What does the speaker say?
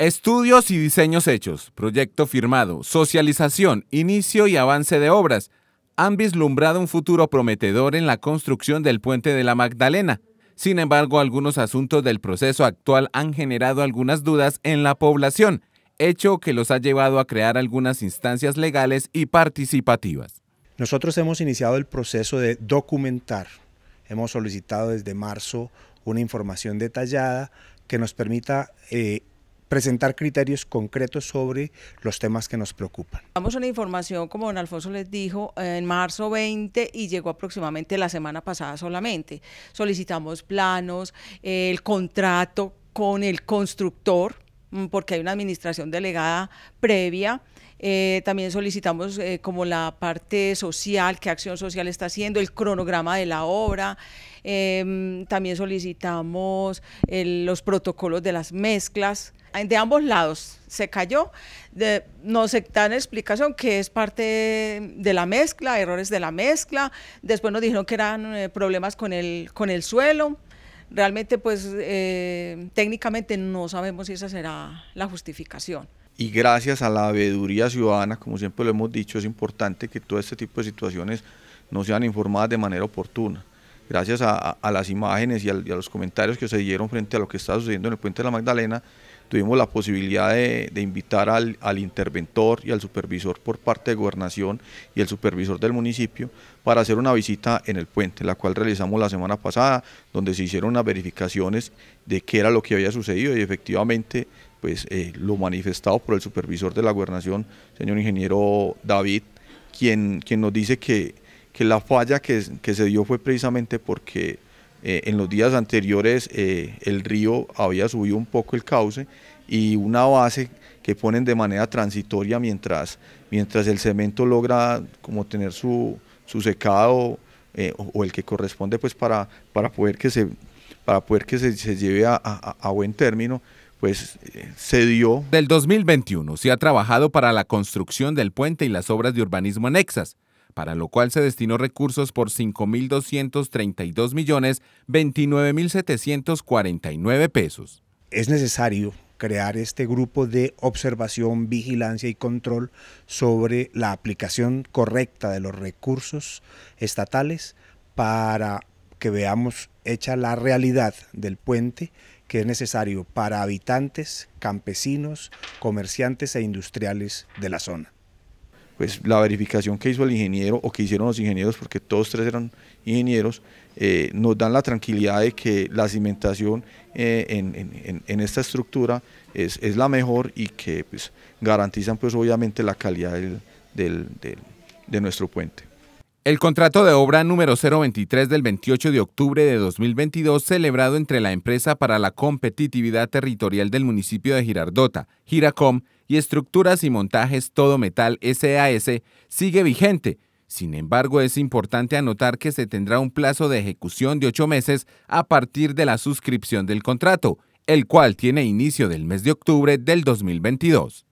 Estudios y diseños hechos, proyecto firmado, socialización, inicio y avance de obras han vislumbrado un futuro prometedor en la construcción del puente de la Magdalena. Sin embargo, algunos asuntos del proceso actual han generado algunas dudas en la población, hecho que los ha llevado a crear algunas instancias legales y participativas. Nosotros hemos iniciado el proceso de documentar. Hemos solicitado desde marzo una información detallada que nos permita eh, presentar criterios concretos sobre los temas que nos preocupan. Vamos a información, como don Alfonso les dijo, en marzo 20 y llegó aproximadamente la semana pasada solamente. Solicitamos planos, el contrato con el constructor, mm, porque hay una administración delegada previa. Eh, también solicitamos eh, como la parte social, qué acción social está haciendo, el cronograma de la obra. Em, también solicitamos eh, los protocolos de las mezclas de ambos lados se cayó. De, se dan explicación que es parte de la mezcla, errores de la mezcla. Después nos dijeron que eran eh, problemas con el, con el suelo. Realmente, pues eh, técnicamente no sabemos si esa será la justificación. Y gracias a la veeduría ciudadana, como siempre lo hemos dicho, es importante que todo este tipo de situaciones no sean informadas de manera oportuna gracias a, las imágenes y a, y a, los comentarios que se dieron frente a lo que está sucediendo en el puente de la Magdalena, tuvimos la posibilidad de, invitar al, al, interventor y al supervisor por parte de gobernación y el supervisor del municipio para hacer una visita en el puente, la cual realizamos la semana pasada, donde se hicieron unas verificaciones de qué era lo que había sucedido y efectivamente pues eh, lo manifestado por el supervisor de la gobernación, señor ingeniero David, quien, quien nos dice que, que la falla que, que se dio fue precisamente porque eh, en los días anteriores eh, el río había subido un poco el cauce y una base que ponen de manera transitoria mientras, mientras el cemento logra como tener su, secado eh, o, el que corresponde pues para, poder que se, para poder que se, lleve a, a buen término pues se dio. Del 2021 se ha trabajado para la construcción del puente y las obras de urbanismo anexas para lo cual se destinó recursos por 5.232 millones pesos. Es necesario crear este grupo de observación, vigilancia y control sobre la aplicación correcta de los recursos estatales para que veamos hecha la realidad del puente que es necesario para habitantes, campesinos, comerciantes e industriales de la zona pues la verificación que hizo el ingeniero o que hicieron los ingenieros, porque todos tres eran ingenieros, eh, nos dan la tranquilidad de que la cimentación eh, en, esta estructura es, es, la mejor y que pues, garantizan pues obviamente la calidad de nuestro puente. El contrato de obra número 023 del 28 de octubre de 2022, celebrado entre la empresa para la competitividad territorial del municipio de Girardota, Giracom, y estructuras y montajes todo metal SAS sigue vigente. Sin embargo, es importante anotar que se tendrá un plazo de ejecución de ocho meses a partir de la suscripción del contrato, el cual tiene inicio del mes de octubre del 2022.